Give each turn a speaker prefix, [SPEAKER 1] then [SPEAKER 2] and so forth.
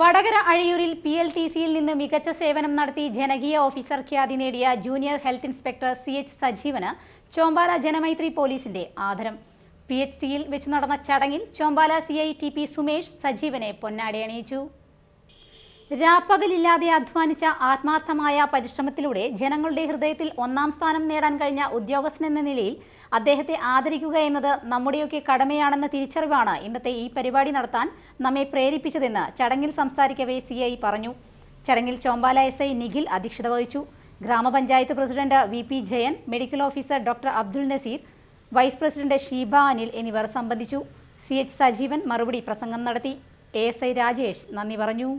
[SPEAKER 1] വടകര അഴിയൂരിൽ P L T സിയിൽ നിന്ന് മികച്ച സേവനം നടത്തി ജനകീയ ഓഫീസർ ഖ്യാതി നേടിയ junior health inspector C H സജീവന് ചോമ്പാല ജനമൈത്രി പോലീസിന്റെ ആദരം പി എച്ച് സിയിൽ വെച്ച് നടന്ന ചടങ്ങിൽ Chombala C I T P Sumesh സജീവനെ പൊന്നാടി അണിയിച്ചു രാപ്പകലില്ലാതെ അധ്വാനിച്ച ആത്മാർത്ഥമായ പരിശ്രമത്തിലൂടെ ജനങ്ങളുടെ ഹൃദയത്തിൽ ഒന്നാം സ്ഥാനം നേടാൻ കഴിഞ്ഞ ഉദ്യോഗസ്ഥൻ എന്ന നിലയിൽ അദ്ദേഹത്തെ ആദരിക്കുക എന്നത് നമ്മുടെയൊക്കെ കടമയാണെന്ന തിരിച്ചറിവാണ് ഇന്നത്തെ ഈ പരിപാടി നടത്താൻ നമ്മെ പ്രേരിപ്പിച്ചതെന്ന് ചടങ്ങിൽ സംസാരിക്കവേ സി ഐ പറഞ്ഞു ചടങ്ങിൽ ചോമ്പാല എസ് ഐ നിഖിൽ അധ്യക്ഷത വഹിച്ചു ഗ്രാമപഞ്ചായത്ത് president V P Jayan medical officer doctor Abdul Naseer vice president Sheeba Anil എന്നിവർ സംബന്ധിച്ചു സി എച്ച് സജീവൻ മറുപടി പ്രസംഗം നടത്തി എ എസ് ഐ രാജേഷ് നന്ദി പറഞ്ഞു